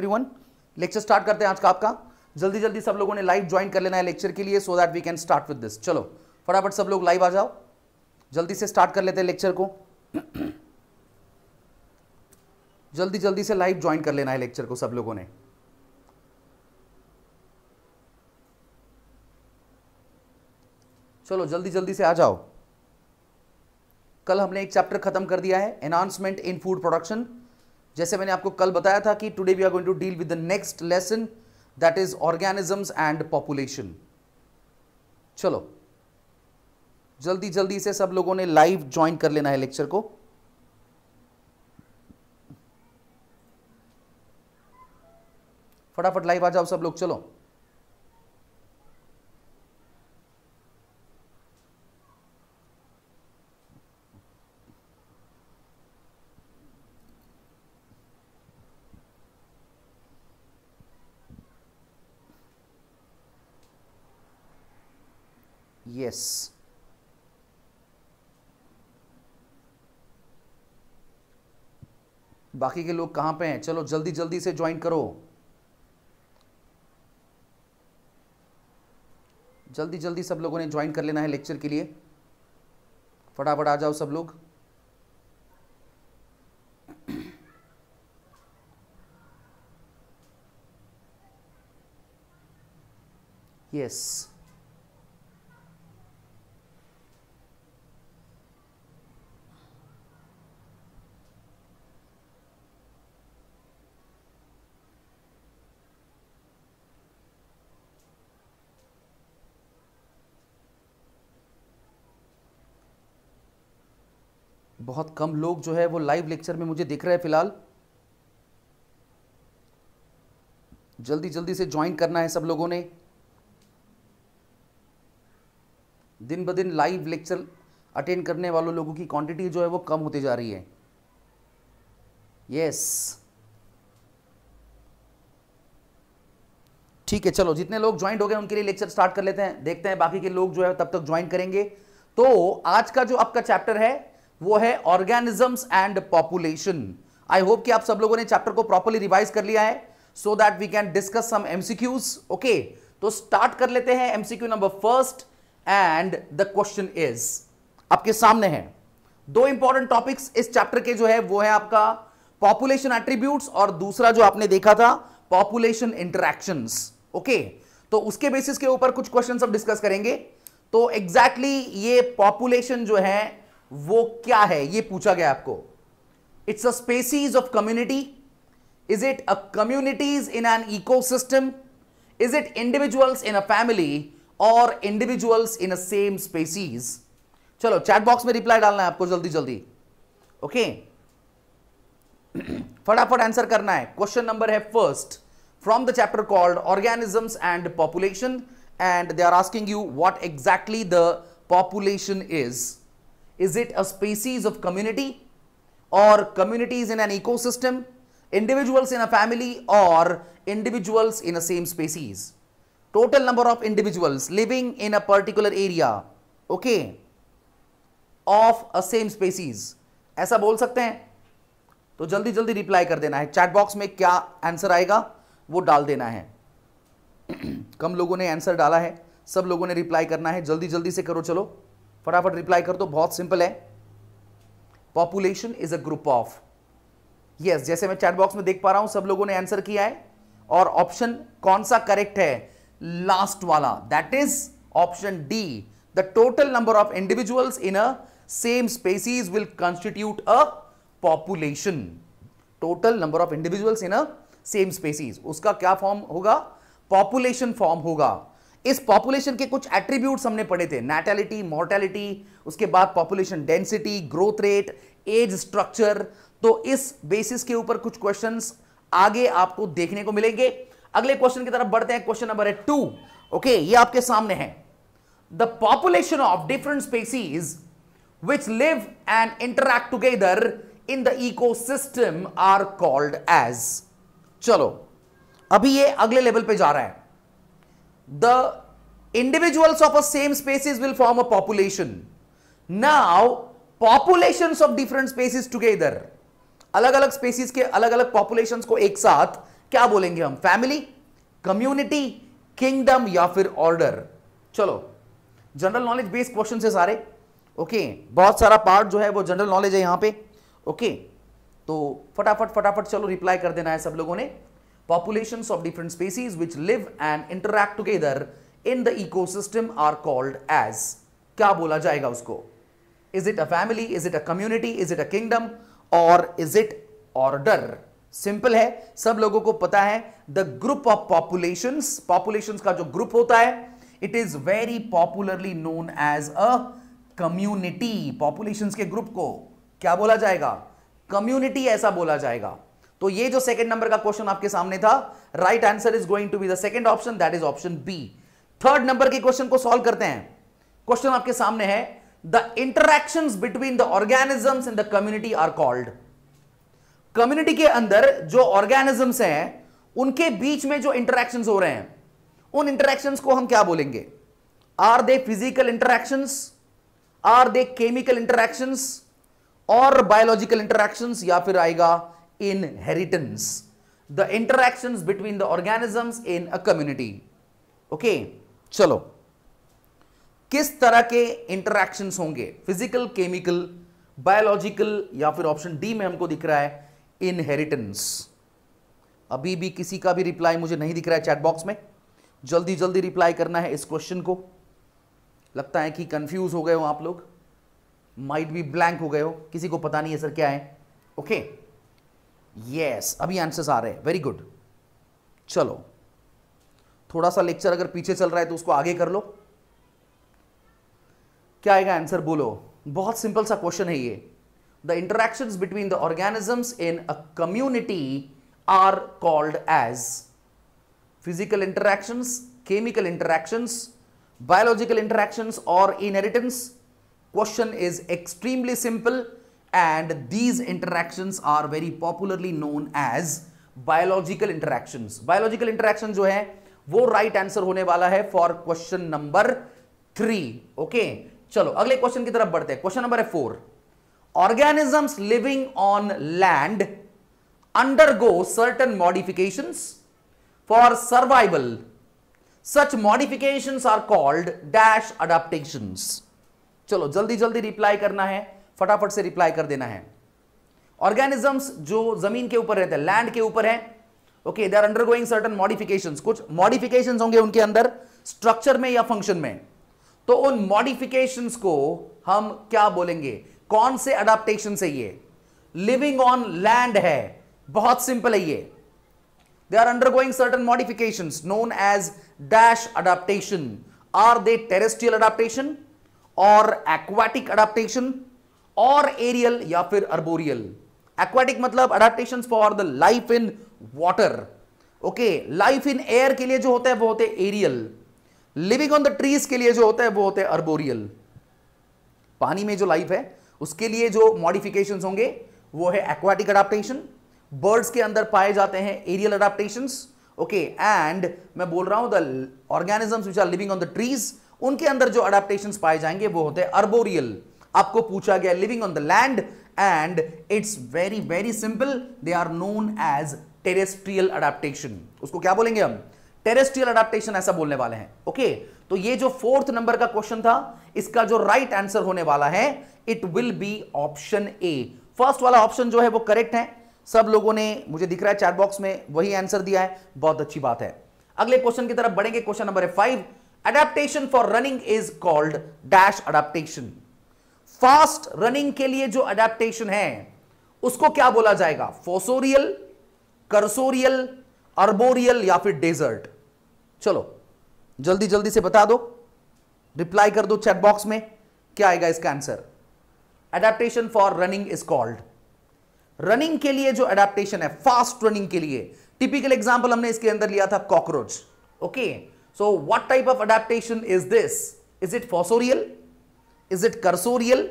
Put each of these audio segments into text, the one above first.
Everyone lecture start करते हैं आज का आपका जल्दी जल्दी सब लोगों ने लाइव ज्वाइन कर लेना है लेक्चर के लिए so that we can start with this चलो फटाफट सब लोग लाइव आ जाओ जल्दी से स्टार्ट कर लेते हैं लेक्चर को जल्दी जल्दी से लाइव ज्वाइन कर लेना है लेक्चर को सब लोगों ने चलो जल्दी जल्दी से आ जाओ कल हमने एक चैप्टर खत्म कर दिया है एनहांसमेंट इन फूड प्रोडक्शन जैसे मैंने आपको कल बताया था कि today we are going to deal with the next lesson that is organisms and population चलो जल्दी जल्दी से सब लोगों ने लाइव ज्वाइन कर लेना है लेक्चर को फटाफट लाइव आ जाओ सब लोग चलो yes. बाकी के लोग कहां पे हैं चलो जल्दी जल्दी से ज्वाइन करो जल्दी जल्दी सब लोगों ने ज्वाइन कर लेना है लेक्चर के लिए फटाफट आ जाओ सब लोग यस yes. बहुत कम लोग जो है वो लाइव लेक्चर में मुझे दिख रहे हैं फिलहाल जल्दी जल्दी से ज्वाइन करना है सब लोगों ने दिन ब दिन लाइव लेक्चर अटेंड करने वालों लोगों की क्वांटिटी जो है वो कम होती जा रही है यस ठीक है चलो जितने लोग ज्वाइंट हो गए उनके लिए लेक्चर स्टार्ट कर लेते हैं देखते हैं बाकी के लोग जो है तब तक ज्वाइन करेंगे तो आज का जो आपका चैप्टर है वो है organisms and population I hope कि आप सब लोगों ने चैप्टर को प्रॉपरली रिवाइज कर लिया है so that we can discuss some MCQs okay तो स्टार्ट कर लेते हैं MCQ number first and the question is आपके सामने है दो इंपॉर्टेंट टॉपिक्स इस चैप्टर के जो है वो है आपका पॉपुलेशन एट्रीब्यूट और दूसरा जो आपने देखा था पॉपुलेशन इंटरेक्शन ओके तो उसके बेसिस के ऊपर कुछ क्वेश्चन डिस्कस करेंगे तो एग्जैक्टली exactly ये पॉपुलेशन जो है वो क्या है ये पूछा गया आपको it's a species of community is it a communities in an ecosystem is it individuals in a family और individuals in a same species चलो चैट बॉक्स में रिप्लाई डालना है आपको जल्दी जल्दी ओके फटाफट आंसर करना है क्वेश्चन नंबर है first from the chapter called organisms and population and they are asking you what exactly the population is Is it a species of community or communities in an ecosystem, individuals in a family or individuals in a same species? Total number of individuals living in a particular area, okay, of a same species. ऐसा बोल सकते हैं तो जल्दी जल्दी reply कर देना है चैट बॉक्स में क्या आंसर आएगा वो डाल देना है कम लोगों ने आंसर डाला है सब लोगों ने रिप्लाई करना है जल्दी जल्दी से करो चलो फटाफट रिप्लाई कर दो बहुत सिंपल है population is a group of yes जैसे मैं चैट बॉक्स में देख पा रहा हूं सब लोगों ने आंसर किया है और ऑप्शन कौन सा करेक्ट है लास्ट वाला that is option D the total number of individuals in a same species will constitute a population total number of individuals in a same species उसका क्या फॉर्म होगा पॉपुलेशन फॉर्म होगा इस population के कुछ attributes हमने पढ़े थे नेटेलिटी मोर्टेलिटी उसके बाद population density growth rate age structure तो इस बेसिस के ऊपर कुछ क्वेश्चन आगे आपको देखने को मिलेंगे अगले क्वेश्चन की तरफ बढ़ते हैं क्वेश्चन नंबर है टू ओके ये आपके सामने है the population of different species which live and interact together in the ecosystem are called as चलो अभी ये अगले लेवल पे जा रहा है the individuals of a same species will form a population. Now, populations of different species together, अलग अलग species के अलग अलग populations को एक साथ क्या बोलेंगे हम family, community, kingdom या फिर order. चलो जनरल नॉलेज बेस्ड क्वेश्चन है सारे ओके okay, बहुत सारा पार्ट जो है वो जनरल नॉलेज है यहाँ पे ओके okay, तो फटाफट फटाफट चलो रिप्लाई कर देना है सब लोगों ने Populations of different species which live and interact together in the ecosystem are called as क्या बोला जाएगा उसको is it a family is it a community is it a kingdom और इज इट ऑर्डर सिंपल है सब लोगों को पता है the group of population population का जो ग्रुप होता है it is very popularly known as a community population के ग्रुप को क्या बोला जाएगा कम्युनिटी ऐसा बोला जाएगा तो ये जो सेकंड नंबर का क्वेश्चन आपके सामने था right answer is going to be the second option that is option B third number के क्वेश्चन को सॉल्व करते हैं क्वेश्चन आपके सामने है the interaction between the organisms in the community are called community के अंदर जो ऑर्गेनिजम्स हैं उनके बीच में जो इंटरक्शन हो रहे हैं उन इंटरक्शन को हम क्या बोलेंगे are they physical interaction are they chemical interaction और बायोलॉजिकल इंटरक्शन या फिर आएगा inheritance, the interactions between the organisms in a community. Okay, चलो किस तरह के इंटरैक्शंस होंगे फिजिकल केमिकल बायोलॉजिकल या फिर ऑप्शन डी में हमको दिख रहा है इनहेरिटेंस अभी भी किसी का भी रिप्लाई मुझे नहीं दिख रहा है चैट बॉक्स में जल्दी जल्दी रिप्लाई करना है इस क्वेश्चन को लगता है कि कंफ्यूज हो गए हो आप लोग माइट भी ब्लैंक हो गए हो किसी को पता नहीं है सर क्या है ओके okay. यस yes, अभी आंसर्स आ रहे हैं वेरी गुड चलो थोड़ा सा लेक्चर अगर पीछे चल रहा है तो उसको आगे कर लो क्या आएगा आंसर बोलो बहुत सिंपल सा क्वेश्चन है ये the interactions between the organisms in a community are called as physical interactions chemical interaction biological interaction और inheritance question is extremely simple and these interactions are very popularly known as biological interactions biological interaction जो है वो right answer होने वाला है for question number three okay चलो अगले question की तरफ बढ़ते हैं question number है four organisms living on land undergo certain modifications for survival such modifications are called dash adaptations चलो जल्दी जल्दी रिप्लाई करना है फटाफट से रिप्लाई कर देना है ऑर्गेनिजम्स जो जमीन के ऊपर रहते हैं लैंड के ऊपर है okay they are undergoing certain modification कुछ मॉडिफिकेशन होंगे उनके अंदर स्ट्रक्चर में या फंक्शन में तो उन मॉडिफिकेशन को हम क्या बोलेंगे कौन से अडाप्टेशन से ये लिविंग ऑन लैंड है बहुत सिंपल है ये they are undergoing certain modification known as dash adaptation are they terrestrial adaptation और एक्वाटिक अडाप्टेशन और एरियल या फिर अर्बोरियल एक्वाटिक मतलब adaptation for the life in water okay life in air के लिए जो होता है वो होते aerial living on the trees के लिए जो होता है वो होते अर्बोरियल पानी में जो लाइफ है उसके लिए जो मॉडिफिकेशन होंगे वो है एक्वाटिक अडाप्टेशन बर्ड्स के अंदर पाए जाते हैं एरियल अडाप्टेशन ओके एंड मैं बोल रहा हूं the organisms which are living on the trees उनके अंदर जो अडाप्टेशन पाए जाएंगे वो होते हैं अर्बोरियल आपको पूछा गया living on the land and it's very very simple they are known as terrestrial adaptation उसको क्या बोलेंगे हम टेरेस्ट्रियल अडेप्टेशन ऐसा बोलने वाले हैं ओके okay, तो ये जो फोर्थ नंबर का क्वेश्चन था इसका जो राइट right आंसर होने वाला है it will be option A first वाला ऑप्शन जो है वो करेक्ट है सब लोगों ने मुझे दिख रहा है चैट बॉक्स में वही आंसर दिया है बहुत अच्छी बात है अगले क्वेश्चन की तरफ बढ़ेंगे question number five adaptation for running is called dash adaptation fast running के लिए जो अडेप्टेशन है उसको क्या बोला जाएगा फोसोरियल करसोरियल अर्बोरियल या फिर डेजर्ट चलो जल्दी जल्दी से बता दो रिप्लाई कर दो चैट बॉक्स में क्या आएगा इसका answer adaptation for running is called running के लिए जो अडेप्टेशन है फास्ट रनिंग के लिए टिपिकल एग्जाम्पल हमने इसके अंदर लिया था cockroach okay so what type of adaptation is this is it fossorial is it cursorial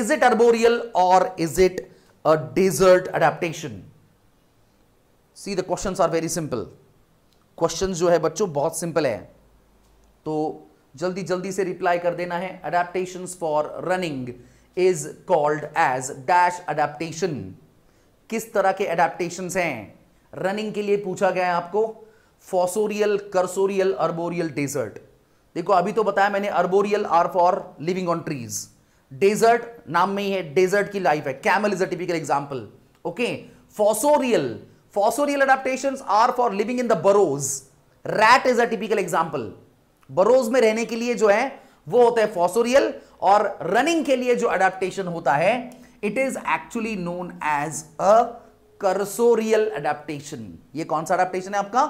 is it arboreal और is it a desert adaptation see the question are very simple question जो है बच्चों बहुत सिंपल है तो जल्दी जल्दी से रिप्लाई कर देना है adaptation for running is called as dash adaptation किस तरह के अडेप्टेशन हैं रनिंग के लिए पूछा गया है आपको फॉसोरियल कर्सोरियल अर्बोरियल डेजर्ट देखो अभी तो बताया मैंने arboreal are for living on trees desert नाम में ही है डेजर्ट की लाइफ है camel is a typical example okay fossorial fossorial adaptation are for living in the burrows rat is a typical example burrows में रहने के लिए जो है वो होता है फॉसोरियल और रनिंग के लिए जो अडेप्टेशन होता है it is actually known as a cursorial adaptation ये कौन सा अडेप्टेशन है आपका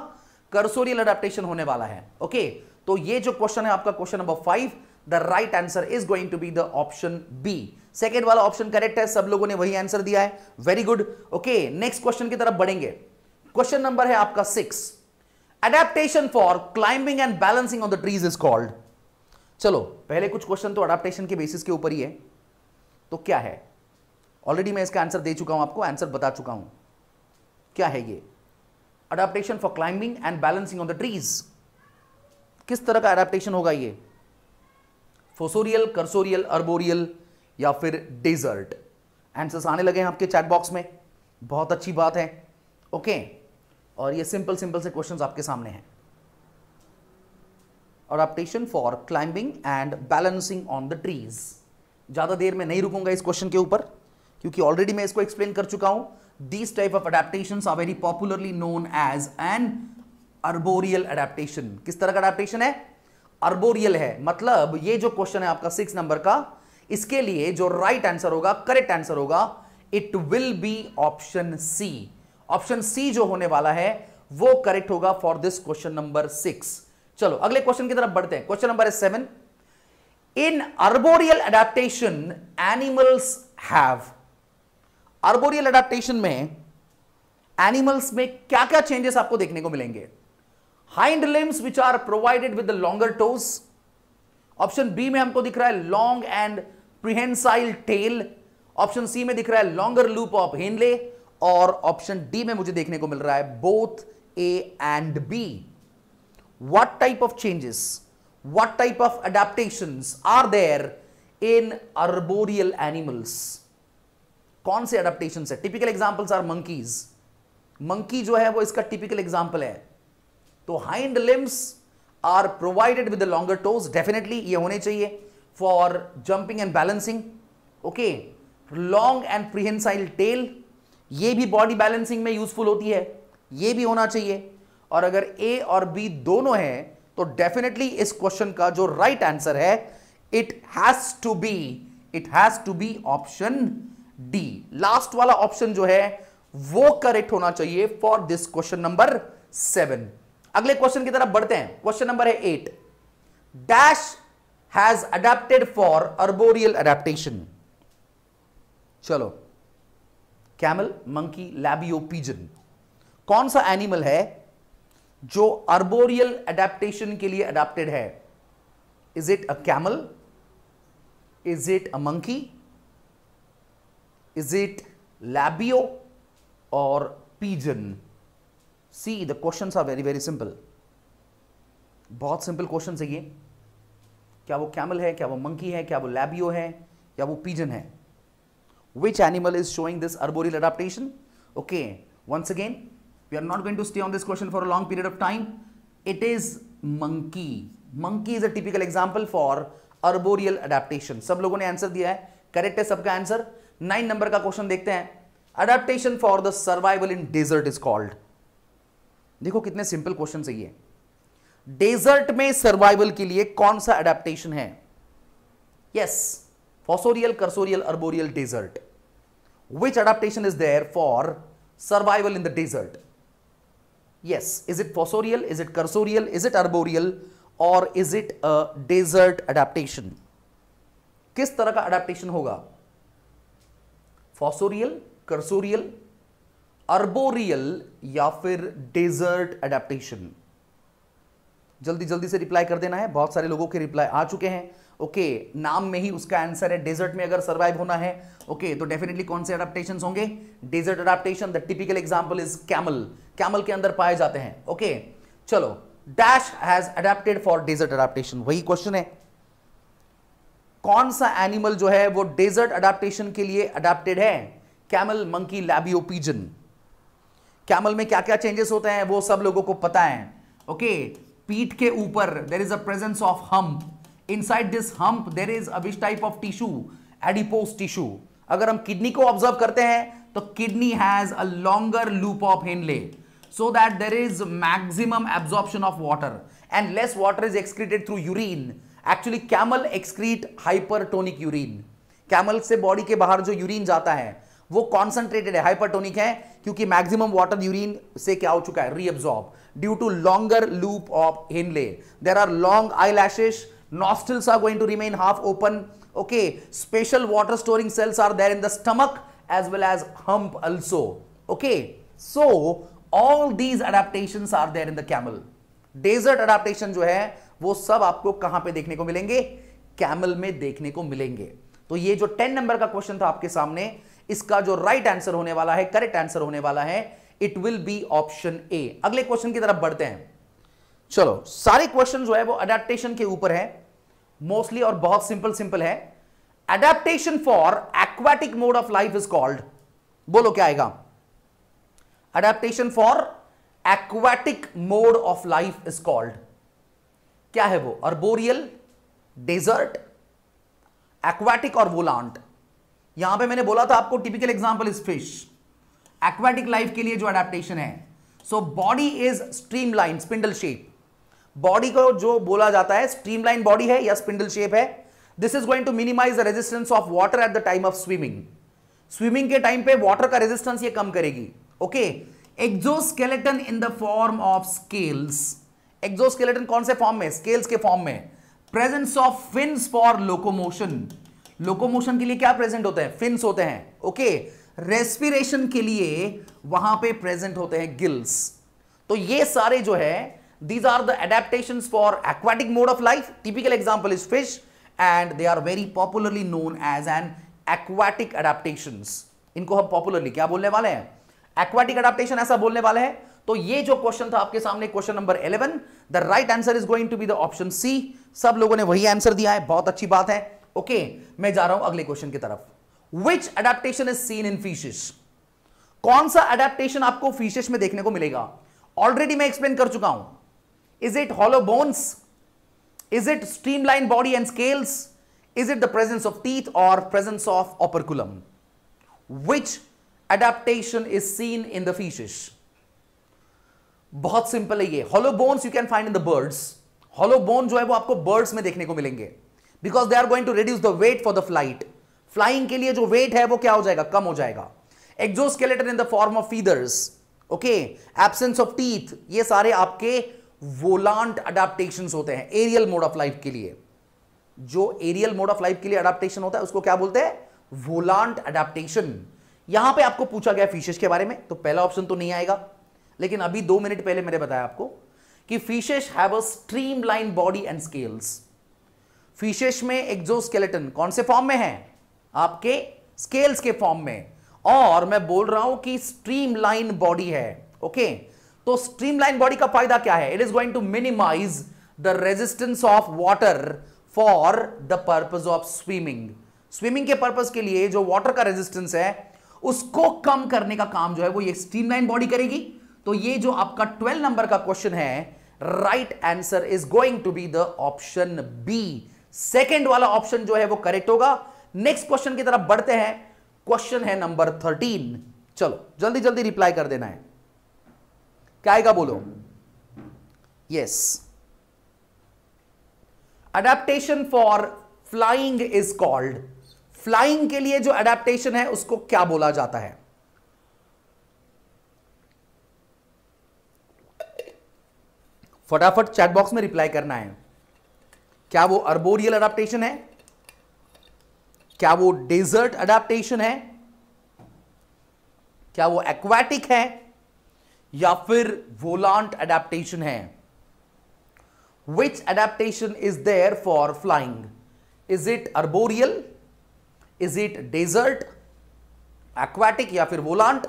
करसोरियल अडेप्टेशन होने वाला है ओके okay? तो ये जो क्वेश्चन है आपका question number five the right answer is going to be the option B second वाला ऑप्शन करेक्ट है सब लोगों ने वही आंसर दिया है very good okay next question की तरफ बढ़ेंगे क्वेश्चन नंबर है आपका six adaptation for climbing and balancing on the trees is called चलो पहले कुछ क्वेश्चन तो अडेप्टेशन के बेसिस के ऊपर ही है तो क्या है ऑलरेडी मैं इसका आंसर दे चुका हूं आपको आंसर बता चुका हूं क्या है ये adaptation for climbing and balancing on the trees किस तरह का अडेप्टेशन होगा ये फोसोरियल कर्सोरियल अर्बोरियल या फिर डेजर्ट आंसर्स आने लगे हैं आपके चैट बॉक्स में बहुत अच्छी बात है ओके और ये सिंपल सिंपल से क्वेश्चंस आपके सामने हैं adaptation for climbing and balancing on the trees ज़्यादा देर में नहीं रुकूंगा इस क्वेश्चन के ऊपर क्योंकि ऑलरेडी मैं इसको एक्सप्लेन कर चुका हूं these type of adaptation are very popularly known as and arboreal adaptation किस तरह का अडेप्टेशन है अर्बोरियल है मतलब ये जो क्वेश्चन है आपका सिक्स नंबर का इसके लिए जो राइट right आंसर होगा करेक्ट आंसर होगा it will be option C option C जो होने वाला है वो करेक्ट होगा for this question number six चलो अगले क्वेश्चन की तरफ बढ़ते हैं question number seven in arboreal adaptation animals have arboreal adaptation में एनिमल्स में क्या क्या चेंजेस आपको देखने को मिलेंगे hind limbs which are provided with longer toes option B में हमको दिख रहा है long and prehensile tail option C में दिख रहा है लॉन्गर लूप ऑफ हेनले और ऑप्शन डी में मुझे देखने को मिल रहा है both A and B what type of changes what type of adaptation are there in arboreal animals कौन से अडेप्टेशन है typical examples are monkeys monkey जो है वो इसका टिपिकल एग्जाम्पल है तो hind limbs are provided with longer toes definitely ये होने चाहिए for jumping and balancing okay long and prehensile tail ये भी बॉडी बैलेंसिंग में यूजफुल होती है ये भी होना चाहिए और अगर ए और बी दोनों हैं तो डेफिनेटली इस क्वेश्चन का जो राइट right आंसर है it has to be it has to be option D last वाला ऑप्शन जो है वो करेक्ट होना चाहिए for this question number seven अगले क्वेश्चन की तरफ बढ़ते हैं क्वेश्चन नंबर है eight dash has adapted for arboreal adaptation चलो कैमल मंकी लैबियो पीजन कौन सा एनिमल है जो अर्बोरियल अडेप्टेशन के लिए अडेप्टेड है is it a camel is it a monkey is it labeo और pigeon see the question are very very simple बहुत सिंपल क्वेश्चन है ये क्या वो कैमल है क्या वो मंकी है क्या वो लैबियो है या वो पीजन है which animal is showing this arboreal adaptation okay once again we are not going to stay on this question for a long period of time it is monkey monkey is a typical example for arboreal adaptation सब लोगों ने answer दिया है correct है सबका answer nine number का question देखते हैं adaptation for the survival in desert is called देखो कितने सिंपल क्वेश्चन है डेजर्ट में सर्वाइवल के लिए कौन सा अडेप्टेशन है yes fossorial cursorial arboreal desert which adaptation is there for survival in the desert yes is it fossorial is it cursorial is it arboreal और is it a desert adaptation किस तरह का adaptation होगा फॉसोरियल cursorial arboreal या फिर desert adaptation जल्दी जल्दी से रिप्लाई कर देना है बहुत सारे लोगों के रिप्लाई आ चुके हैं ओके okay, नाम में ही उसका आंसर है डेजर्ट में अगर सर्वाइव होना है ओके okay, तो डेफिनेटली कौन से अडाप्टेशन होंगे desert adaptation the typical example is camel camel के अंदर पाए जाते हैं ओके okay, चलो dash has adapted for desert adaptation वही क्वेश्चन है कौन सा एनिमल जो है वो डेजर्ट अडाप्टेशन के लिए अडाप्टेड है कैमल मंकी लैबियोपीजन कैमल में क्या क्या चेंजेस होते हैं वो सब लोगों को पता है ओके पीठ के ऊपर there is a presence of hump inside this hump there is a type of tissue adipose tissue अगर हम किडनी को ऑब्जर्व करते हैं तो kidney has a longer loop of Henle so that there is maximum absorption of water and less water is excreted through urine actually camel excrete hypertonic urine camel से body के बाहर जो urine जाता है वो कॉन्सेंट्रेटेड है hypertonic है क्योंकि मैक्सिमम वाटर यूरिन से क्या हो चुका है reabsorb due to longer loop of Henle there are long eyelashes nostrils are going to remain half open okay special water storing cells are there in the stomach as well as hump also okay so all these adaptation are there in the camel desert adaptation जो है वो सब आपको कहां पर देखने को मिलेंगे कैमल में देखने को मिलेंगे तो ये जो टेन नंबर का क्वेश्चन था आपके सामने इसका जो राइट right आंसर होने वाला है करेक्ट आंसर होने वाला है it will be option A अगले क्वेश्चन की तरफ बढ़ते हैं चलो सारे क्वेश्चन जो है वो अडेप्टेशन के ऊपर है मोस्टली और बहुत सिंपल सिंपल है adaptation for aquatic mode of life is called बोलो क्या आएगा adaptation for aquatic mode of life is called क्या है वो अर्बोरियल डेजर्ट एक्वाटिक और वोलांट यहां पे मैंने बोला था आपको typical example is fish aquatic life के लिए जो अडेप्टेशन है so body is streamline spindle shape body को जो बोला जाता है स्ट्रीम बॉडी है या स्पिंडल शेप है this is going to minimize the resistance of water at the time of swimming swimming के टाइम पे वॉटर का रेजिस्टेंस ये कम करेगी okay exoskeleton in the form of scales exoskeleton कौन से फॉर्म में स्केल्स के फॉर्म में presence of fins for locomotion locomotion के लिए क्या प्रेजेंट होते हैं फिन्स होते हैं ओके रेस्पिरेशन के लिए वहां पे प्रेजेंट होते हैं गिल्स तो ये सारे जो है these are the adaptation for aquatic mode of life typical example is fish and they are very popularly known as an aquatic adaptation इनको हम पॉपुलरली क्या बोलने वाले हैं एक्वाटिक अडेप्टेशन ऐसा बोलने वाले हैं तो ये जो क्वेश्चन था आपके सामने question number 11 the right answer is going to be the option C सब लोगों ने वही आंसर दिया है बहुत अच्छी बात है ओके मैं जा रहा हूं अगले क्वेश्चन की तरफ which adaptation is seen in fishes कौन सा अडेप्टेशन आपको फीशिश में देखने को मिलेगा ऑलरेडी मैं एक्सप्लेन कर चुका हूं is it hollow bones is it streamline body and scales is it the presence of teeth और presence of operculum which adaptation is seen in the fishes बहुत सिंपल है ये hollow bones you can find in the birds hollow bone जो है वो आपको birds में देखने को मिलेंगे because they are going to reduce the weight for the flight flying के लिए जो वेट है वो क्या हो जाएगा कम हो जाएगा exoskeleton in the form of feathers okay absence of teeth ये सारे आपके वोलांट अडाप्टेशन होते हैं एरियल मोड ऑफ लाइफ के लिए जो एरियल मोड ऑफ लाइफ के लिए अडाप्टेशन होता है उसको क्या बोलते हैं वोलांट अडाप्टेशन यहां पे आपको पूछा गया फिशेस के बारे में तो पहला ऑप्शन तो नहीं आएगा लेकिन अभी दो मिनट पहले मैंने बताया आपको कि fishes have a line body and scales fishes में एक्जोस्केलेटन कौन से फॉर्म में है आपके स्केल्स के फॉर्म में और मैं बोल रहा हूं कि स्ट्रीमलाइन बॉडी है ओके तो स्ट्रीमलाइन बॉडी का फायदा क्या है it is going to minimize the resistance of water for the purpose of swimming swimming के पर्पज के लिए जो वाटर का रेजिस्टेंस है उसको कम करने का काम जो है वो ये स्ट्रीमलाइन बॉडी करेगी तो ये जो आपका ट्वेल्व नंबर का क्वेश्चन है right answer is going to be the option B second वाला ऑप्शन जो है वो करेक्ट होगा नेक्स्ट क्वेश्चन की तरफ बढ़ते हैं क्वेश्चन है नंबर थर्टीन चलो जल्दी जल्दी रिप्लाई कर देना है क्या आएगा बोलो yes adaptation for flying is called flying के लिए जो अडेप्टेशन है उसको क्या बोला जाता है फटाफट चैट बॉक्स में रिप्लाई करना है क्या वो अर्बोरियल अडाप्टेशन है क्या वो डेजर्ट अडाप्टेशन है क्या वो एक्वाटिक है या फिर वोलांट अडेप्टेशन है which adaptation is there for flying is it arboreal is it desert aquatic या फिर वोलांट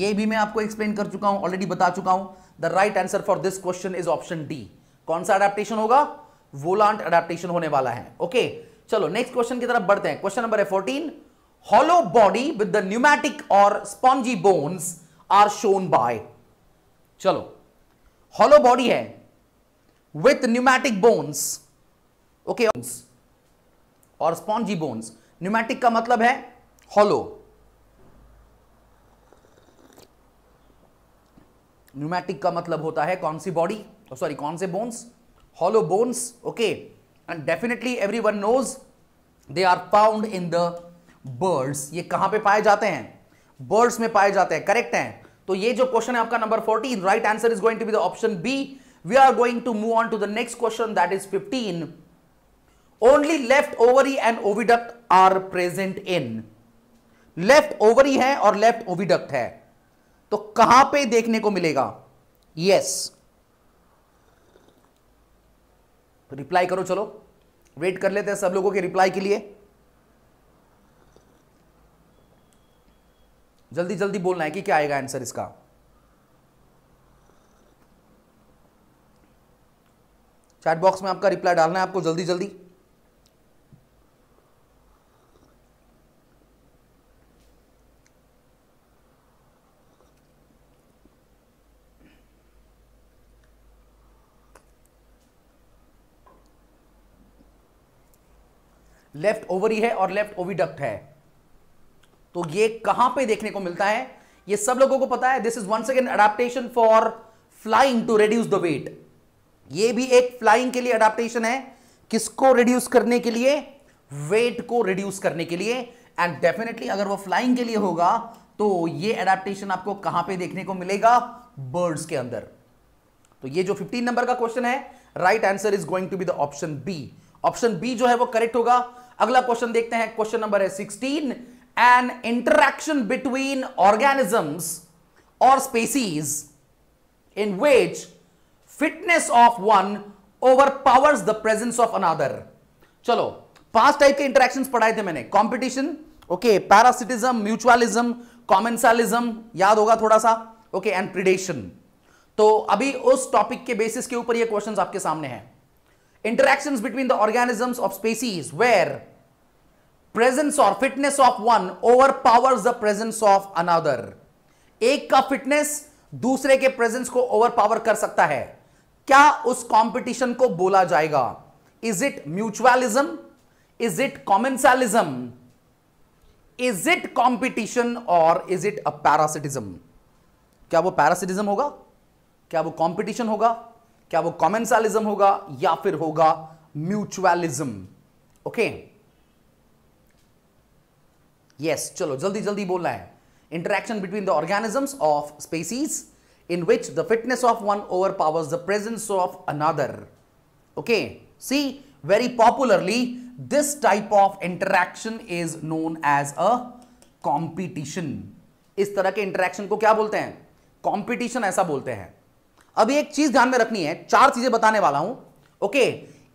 ये भी मैं आपको एक्सप्लेन कर चुका हूं ऑलरेडी बता चुका हूं the right answer for this question is option D कौन सा अडेप्टेशन होगा वोलांट एडेप्टेशन होने वाला है ओके चलो नेक्स्ट क्वेश्चन की तरफ बढ़ते हैं क्वेश्चन नंबर है fourteen hollow body with the pneumatic और spongy bones are shown by चलो हॉलो बॉडी है विथ न्यूमैटिक बोन्स ओके और स्पॉन्जी बोन्स न्यूमैटिक का मतलब है हॉलो न्यूमैटिक का मतलब होता है कौन सी बॉडी सॉरी oh, कौन से bones hollow bones, okay, and definitely everyone knows they are found in the birds. ye kahan pe paaye jate hain Birds mein paaye jate hain correct हैं to ye jo question hai aapka number 14 right answer is going to be the option b we are going to move on to the next question that is 15 only left ovary and oviduct are present in left ovary है और left oviduct है तो कहां पे देखने को मिलेगा yes तो रिप्लाई करो चलो वेट कर लेते हैं सब लोगों के रिप्लाई के लिए जल्दी जल्दी बोलना है कि क्या आएगा आंसर इसका चैट बॉक्स में आपका रिप्लाई डालना है आपको जल्दी जल्दी लेफ्ट ओवरी है और लेफ्ट ओविडक्ट है तो ये कहां पे देखने को मिलता है ये सब लोगों को पता है this is once again adaptation for flying to reduce the weight ये भी एक फ्लाइंग के लिए अडाप्टेशन है किसको रिड्यूस करने के लिए वेट को रिड्यूस करने के लिए एंड डेफिनेटली अगर वो फ्लाइंग के लिए होगा तो ये अडेप्टेशन आपको कहां पे देखने को मिलेगा बर्ड्स के अंदर तो ये जो 15 नंबर का क्वेश्चन है right answer is going to be the option B option B जो है वो करेक्ट होगा अगला क्वेश्चन देखते हैं क्वेश्चन नंबर है sixteen an interaction between organisms और species in which fitness of one over powers the presence of another चलो पांच टाइप के इंटरेक्शन पढ़ाए थे मैंने competition okay parasitism mutualism commensalism याद होगा थोड़ा सा ओके एंड प्रिडेशन तो अभी उस टॉपिक के बेसिस के ऊपर ये क्वेश्चंस आपके सामने हैं interactions between the of species where presence presence or fitness of one overpowers the presence of another एक का फिटनेस दूसरे के प्रेजेंस को ओवर पावर कर सकता है क्या उस कॉम्पिटिशन को बोला जाएगा is it mutualism is it commensalism is it competition और इज इट अ पैरासिटिज्म क्या वो पैरासिटिज्म होगा क्या वो कॉम्पिटिशन होगा क्या वो कॉमेंसालिज्म होगा या फिर होगा म्यूचुअलिज्म ओके यस चलो जल्दी जल्दी बोलना है interaction between the organisms of species in which the fitness of one over powers the presence of another okay see very popularly this type of interaction is known as a competition इस तरह के interaction को क्या बोलते हैं competition ऐसा बोलते हैं अभी एक चीज ध्यान में रखनी है चार चीजें बताने वाला हूं okay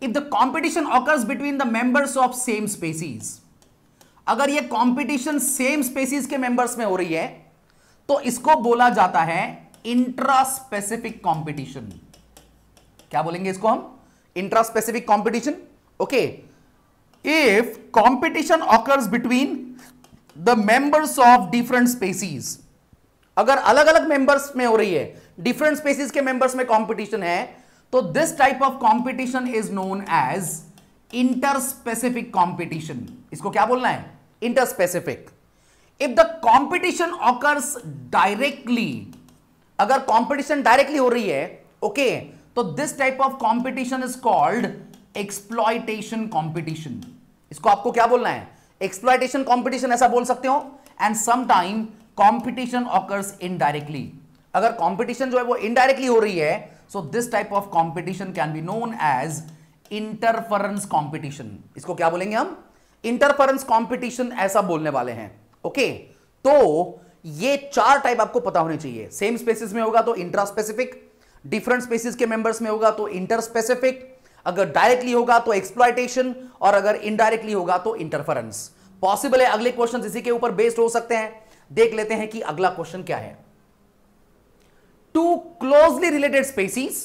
if the competition occurs between the members of same species अगर ये कॉम्पिटिशन सेम स्पेसीज के मेंबर्स में हो रही है तो इसको बोला जाता है इंट्रा स्पेसिफिक कॉम्पिटिशन क्या बोलेंगे इसको हम intra specific competition okay if competition occurs between the members of different species अगर अलग अलग मेंबर्स में हो रही है डिफरेंट स्पेसिस के मेंबर्स में कॉम्पिटिशन है तो this type of competition is known as inter specific competition इसको क्या बोलना है inter specific if the competition occurs directly अगर कॉम्पिटिशन डायरेक्टली हो रही है ओके okay, तो this type of competition is called exploitation competition इसको आपको क्या बोलना है एक्सप्लॉयटेशन कॉम्पिटिशन ऐसा बोल सकते हो and sometime competition occurs indirectly अगर कंपटीशन जो है वो इनडायरेक्टली हो रही है so this type of competition can be known as interference competition इसको क्या बोलेंगे हम इंटरफरेंस कंपटीशन ऐसा बोलने वाले हैं ओके okay? तो ये चार टाइप आपको पता होने चाहिए सेम स्पेसिस में होगा तो इंट्रा स्पेसिफिक डिफरेंट स्पेसिस के मेंबर्स में होगा तो इंटर स्पेसिफिक अगर डायरेक्टली होगा तो एक्सप्लाइटेशन और अगर इनडायरेक्टली होगा तो इंटरफरेंस पॉसिबल है अगले क्वेश्चन इसी के ऊपर बेस्ड हो सकते हैं देख लेते हैं कि अगला क्वेश्चन क्या है two closely related species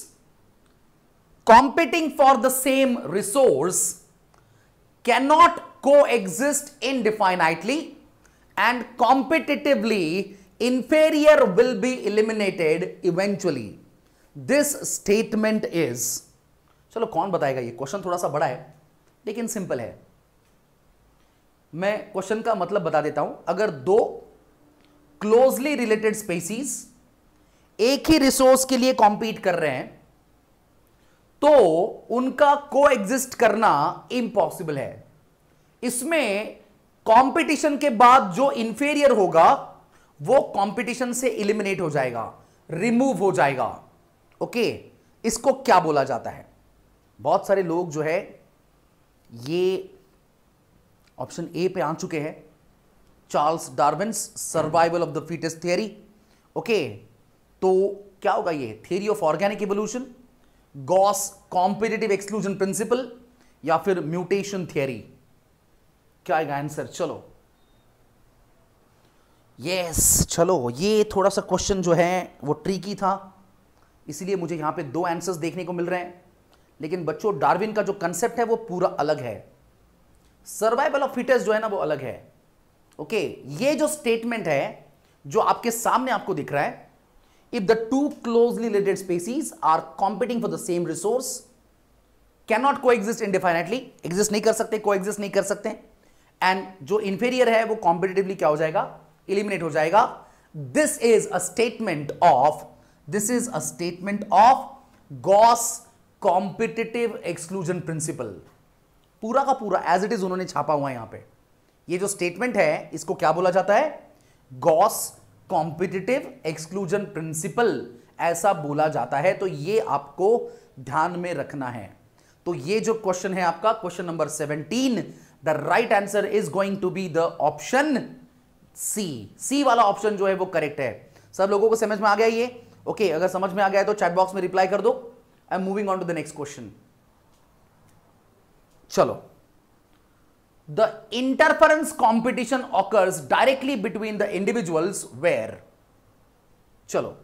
competing for the same resource cannot coexist indefinitely and competitively inferior will be eliminated eventually. This statement is चलो कौन बताएगा ये क्वेश्चन थोड़ा सा बड़ा है लेकिन सिंपल है मैं क्वेश्चन का मतलब बता देता हूं अगर दो क्लोजली रिलेटेड स्पेसीज एक ही रिसोर्स के लिए कॉम्पीट कर रहे हैं तो उनका को एग्जिस्ट करना इंपॉसिबल है इसमें कंपटीशन के बाद जो इंफेरियर होगा वो कंपटीशन से इलिमिनेट हो जाएगा रिमूव हो जाएगा ओके इसको क्या बोला जाता है बहुत सारे लोग जो है ये ऑप्शन ए पे आ चुके हैं Charles Darwin's survival of the fittest theory okay तो क्या होगा ये theory of organic evolution Gause competitive exclusion principle या फिर म्यूटेशन थियरी क्या आएगा आंसर चलो यस yes, चलो ये थोड़ा सा क्वेश्चन जो है वो ट्रिकी था इसलिए मुझे यहां पे दो आंसर्स देखने को मिल रहे हैं लेकिन बच्चों डार्विन का जो कंसेप्ट है वो पूरा अलग है सर्वाइवल ऑफ फिटेस जो है ना वो अलग है ओके ये जो स्टेटमेंट है जो आपके सामने आपको दिख रहा है if the two closely related species are competing for the same resource cannot coexist indefinitely exist nahi kar sakte coexist nahi kar sakte and jo inferior hai wo competitively kya ho jayega eliminate ho jayega this is a statement of this is a statement of Gauss competitive exclusion principle पूरा का पूरा as it is उन्होंने छापा हुआ है यहां पे ये जो statement है इसको क्या बोला जाता है Gauss कॉम्पिटिटिव एक्सक्लूजन प्रिंसिपल ऐसा बोला जाता है तो ये आपको ध्यान में रखना है तो ये जो क्वेश्चन है आपका question number seventeen the right answer is going to be the option C C वाला ऑप्शन जो है वो करेक्ट है सब लोगों को समझ में आ गया ये ओके okay, अगर समझ में आ गया तो चैट बॉक्स में रिप्लाई कर दो I am moving on to the next question चलो the interference competition occurs directly between the individuals where चलो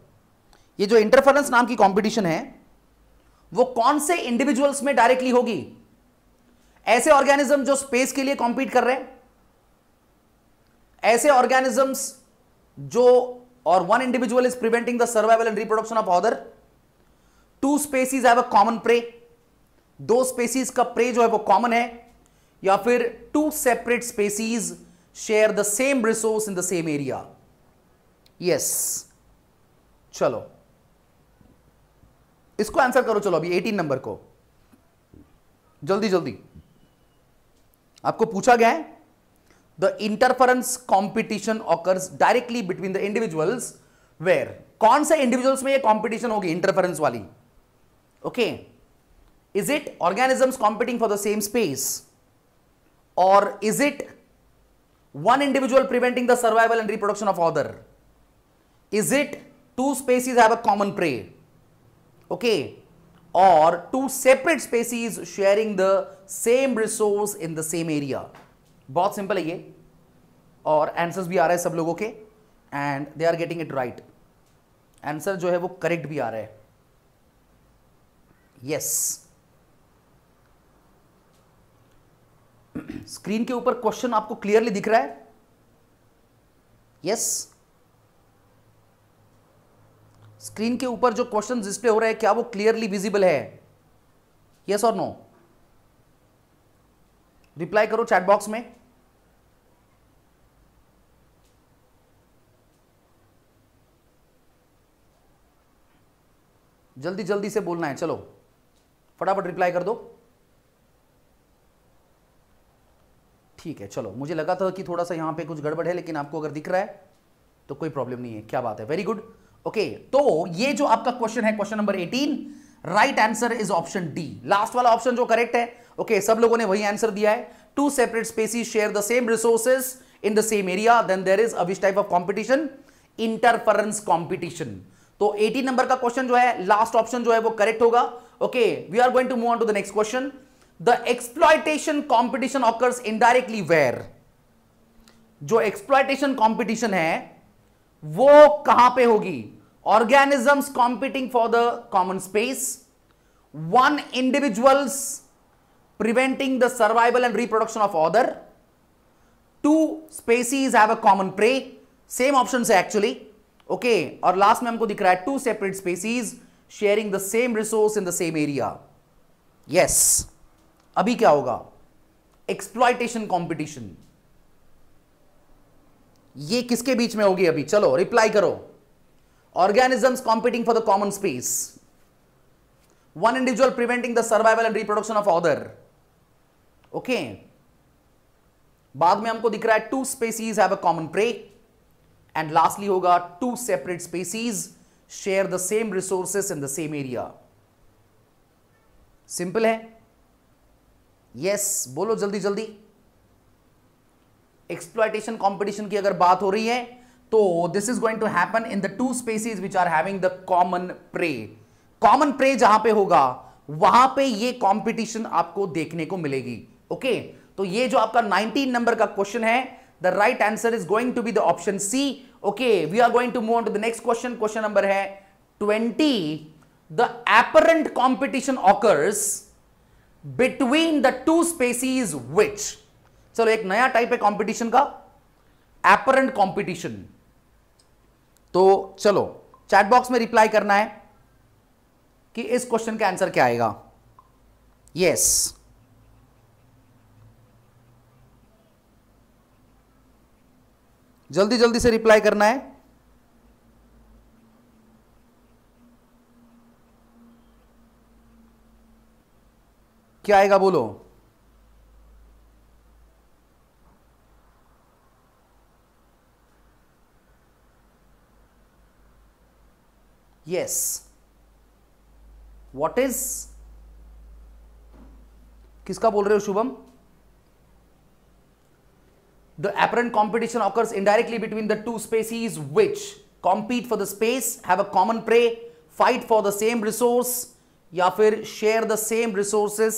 ये जो इंटरफरेंस नाम की कंपटीशन है वो कौन से इंडिविजुअल्स में डायरेक्टली होगी ऐसे ऑर्गेनिज्म जो स्पेस के लिए कॉम्पीट कर रहे हैं ऐसे ऑर्गेनिजम्स जो और one individual is preventing the survival and reproduction of other two species have a common prey दो स्पेसीज का प्रे जो है वो कॉमन है या फिर two separate species share the same resource in the same area yes चलो इसको आंसर करो चलो अभी 18 नंबर को जल्दी जल्दी आपको पूछा गया है the interference competition occurs directly between the individuals where कौन से इंडिविजुअल्स में ये कॉम्पिटिशन होगी इंटरफरेंस वाली okay is it organisms competing for the same space or is it one individual preventing the survival and reproduction of other? Is it two species have a common prey? Okay. Or two separate species sharing the same resource in the same area. Both simple, है ये और answers answers आ रहे हैं सब लोगों के and they are getting it right answer जो है वो करेक्ट yes. स्क्रीन के ऊपर क्वेश्चन आपको क्लियरली दिख रहा है यस स्क्रीन के ऊपर जो क्वेश्चन डिस्प्ले हो रहा है क्या वो क्लियरली विजिबल है यस और नो रिप्लाई करो चैट बॉक्स में जल्दी जल्दी से बोलना है चलो फटाफट रिप्लाई कर दो ठीक है चलो मुझे लगा था कि थोड़ा सा यहां पे कुछ गड़बड़ है लेकिन आपको अगर दिख रहा है तो कोई प्रॉब्लम नहीं है क्या बात है वेरी गुड ओके तो ये जो आपका क्वेश्चन है question number eighteen right answer is option D last वाला ऑप्शन जो करेक्ट है ओके okay, सब लोगों ने वही आंसर दिया है two separate species share the same resources in the same area then there is a type of competition interference competition तो 18 नंबर का क्वेश्चन जो है लास्ट ऑप्शन जो है वो करेक्ट होगा okay we are going to move on to the next question the exploitation competition occurs indirectly where जो exploitation competition है वो कहां पे होगी organisms competing for the common space one individuals preventing the survival and reproduction of other two species have a common prey same option है actually okay और last में हमको दिख रहा है two separate species sharing the same resource in the same area yes अभी क्या होगा एक्सप्लाइटेशन कंपटीशन ये किसके बीच में होगी अभी चलो रिप्लाई करो organisms competing for the common space one individual preventing the survival and reproduction of other okay बाद में हमको दिख रहा है two species have a common prey and lastly होगा two separate species share the same resources in the same area simple है yes बोलो जल्दी जल्दी एक्सप्लाइटेशन कंपटीशन की अगर बात हो रही है तो this is going to happen in the two species which are having the common prey common prey जहां पे होगा वहां पे ये कंपटीशन आपको देखने को मिलेगी ओके okay? तो ये जो आपका 19 नंबर का क्वेश्चन है the right answer is going to be the option C okay we are going to move on to the next question question number है 20 the apparent competition occurs between the two species which चलो एक नया type है competition का apparent competition तो चलो chat box में reply करना है कि इस क्वेश्चन का आंसर क्या आएगा यस yes. जल्दी जल्दी से रिप्लाई करना है क्या आएगा बोलो यस वॉट इज किसका बोल रहे हो Shubham the apparent competition occurs indirectly between the two species which compete for the space have a common prey fight for the same resource या फिर share the same resources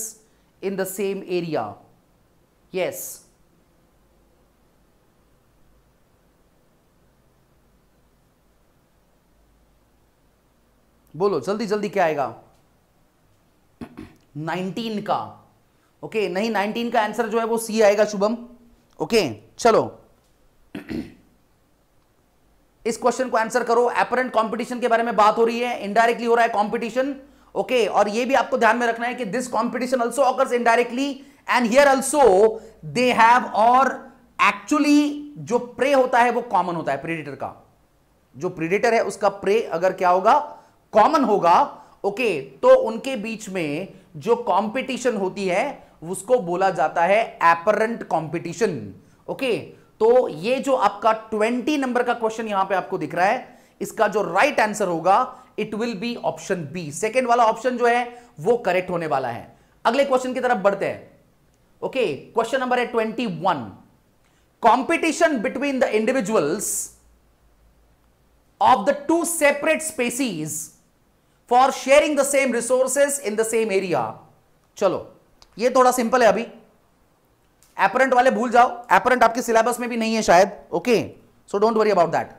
in the same area yes बोलो जल्दी जल्दी क्या आएगा 19 का okay okay, नहीं 19 का आंसर जो है वो सी आएगा शुभम ओके okay, चलो इस क्वेश्चन को आंसर करो एपरेंट कंपटीशन के बारे में बात हो रही है इनडायरेक्टली हो रहा है कंपटीशन ओके okay, और ये भी आपको ध्यान में रखना है कि this competition also occurs indirectly and here also they have और एक्चुअली जो प्रे होता है वो कॉमन होता है प्रीडेटर का जो प्रीडेटर है उसका प्रे अगर क्या होगा कॉमन होगा ओके okay, तो उनके बीच में जो कॉम्पिटिशन होती है उसको बोला जाता है एपरेंट कॉम्पिटिशन ओके तो ये जो आपका ट्वेंटी नंबर का क्वेश्चन यहां पे आपको दिख रहा है इसका जो राइट right आंसर होगा it will be option B second वाला ऑप्शन जो है वो करेक्ट होने वाला है अगले क्वेश्चन की तरफ बढ़ते हैं ओके क्वेश्चन नंबर है twenty one competition between the individuals of the two separate species for sharing the same resources in the same area चलो ये थोड़ा सिंपल है अभी एपरेंट वाले भूल जाओ एपरेंट आपके सिलेबस में भी नहीं है शायद okay so don't worry about that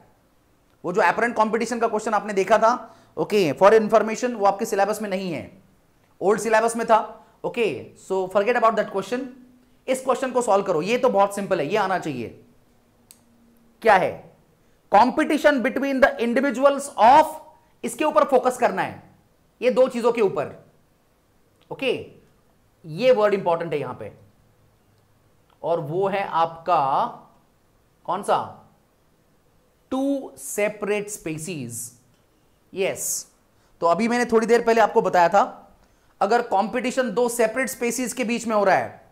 वो जो एपरेंट कॉम्पिटिशन का क्वेश्चन आपने देखा था ओके फॉर इन्फॉर्मेशन वो आपके सिलेबस में नहीं है ओल्ड सिलेबस में था okay so forget about that question इस क्वेश्चन को सॉल्व करो ये तो बहुत सिंपल है ये आना चाहिए क्या है competition between the individuals of इसके ऊपर फोकस करना है ये दो चीजों के ऊपर ओके okay? ये वर्ड इंपॉर्टेंट है यहां पे और वो है आपका कौन सा टू सेपरेट स्पेसीज यस तो अभी मैंने थोड़ी देर पहले आपको बताया था अगर कंपटीशन दो सेपरेट स्पेसीज के बीच में हो रहा है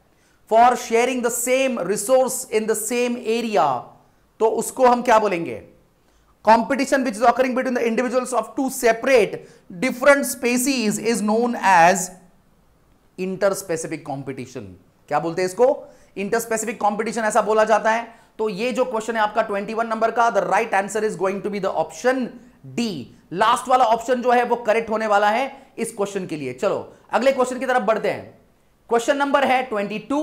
for sharing the same resource in the same area तो उसको हम क्या बोलेंगे competition which is occurring between the individuals of two separate different species is known as inter specific competition क्या बोलते हैं इसको इंटर स्पेसिफिक कॉम्पिटिशन ऐसा बोला जाता है तो ये जो क्वेश्चन है आपका 21 नंबर का the right answer is going to be the option D last वाला ऑप्शन जो है वो करेक्ट होने वाला है इस क्वेश्चन के लिए चलो अगले क्वेश्चन की तरफ बढ़ते हैं क्वेश्चन नंबर है 22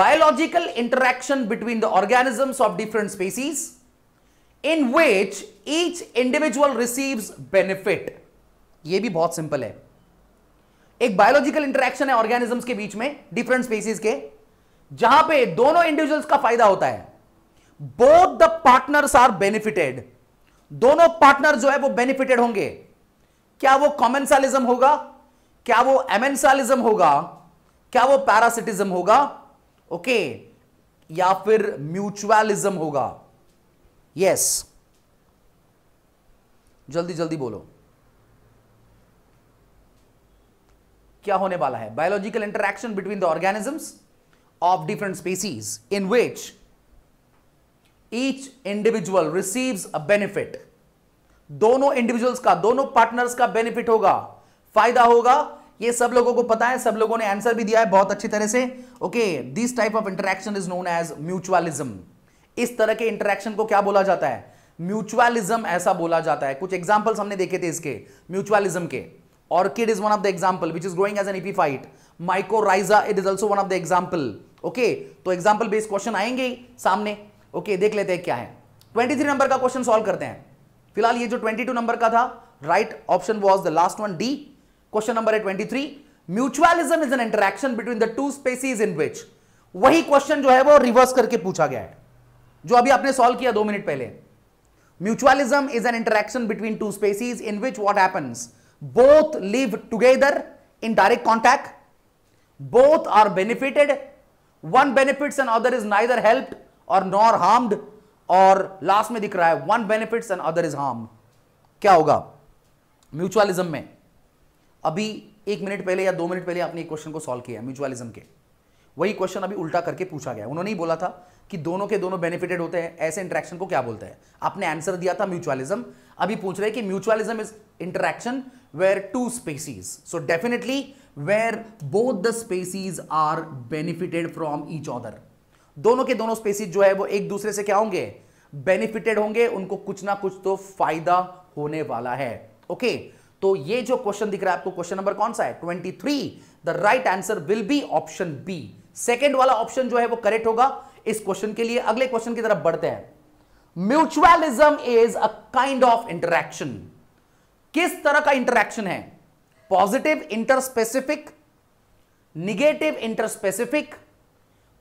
biological interaction between the organisms of different species in which each individual receives benefit ये भी बहुत सिंपल है एक बायोलॉजिकल इंटरेक्शन है ऑर्गेनिजम्स के बीच में डिफरेंट स्पीसीज के जहां पे दोनों इंडिविजुअल्स का फायदा होता है both the partners are benefited दोनों पार्टनर जो है वो बेनिफिटेड होंगे क्या वो कॉमेंसालिज्म होगा क्या वो एमेंसालिज्म होगा क्या वो पैरासिटिज्म होगा ओके या फिर म्यूचुअलिज्म होगा यस जल्दी जल्दी बोलो क्या होने वाला है biological interaction between the organisms of different species in which each individual receives a benefit दोनों individuals ka dono partners ka benefit होगा fayda hoga ये सब लोगों को पता है सब लोगों ने आंसर भी दिया है बहुत अच्छी तरह से okay this type of interaction is known as mutualism इस तरह के इंटरेक्शन को क्या बोला जाता है म्यूचुअलिज्म ऐसा बोला जाता है कुछ एग्जाम्पल्स हमने देखे थे इसके म्यूचुअलिज्म के orchid is one of the example which is growing as an epiphyte mycorrhiza it is also one of the example okay तो एग्जाम्पल बेस्ड क्वेश्चन आएंगे सामने ओके देख लेते हैं क्या है ट्वेंटी थ्री नंबर का क्वेश्चन सोल्व करते हैं फिलहाल ये जो ट्वेंटी टू नंबर का था right option was the last one D question number है twenty three mutualism is an interaction between the two species in which वही क्वेश्चन जो है वो रिवर्स करके पूछा गया है जो अभी आपने सॉल्व किया दो मिनट पहले mutualism is an interaction between two species in which what happens both live together in direct contact both are benefited one benefits and other is neither help और नॉर हार्म्ड और last में दिख रहा है one benefits and other is harm क्या होगा mutualism में अभी एक मिनट पहले या दो मिनट पहले आपने एक क्वेश्चन को सॉल्व किया म्यूचुअलिज्म के वही क्वेश्चन अभी उल्टा करके पूछा गया उन्होंने ही बोला था कि दोनों के दोनों बेनिफिटेड होते हैं ऐसे इंटरेक्शन को क्या बोलते हैं आपने आंसर दिया था म्यूचुअलिज्म अभी पूछ रहे हैं कि mutualism is interaction where two species so definitely where both the species are benefited from each other दोनों के दोनों स्पेसीज जो है वो एक दूसरे से क्या होंगे बेनिफिटेड होंगे उनको कुछ ना कुछ तो फायदा होने वाला है ओके okay, तो ये जो क्वेश्चन दिख रहा है आपको क्वेश्चन नंबर कौन सा है 23 the right answer will be option B second वाला ऑप्शन जो है वो करेक्ट होगा इस क्वेश्चन के लिए अगले क्वेश्चन की तरफ बढ़ते हैं mutualism is a kind of interaction किस तरह का इंटरेक्शन है positive interspecific negative interspecific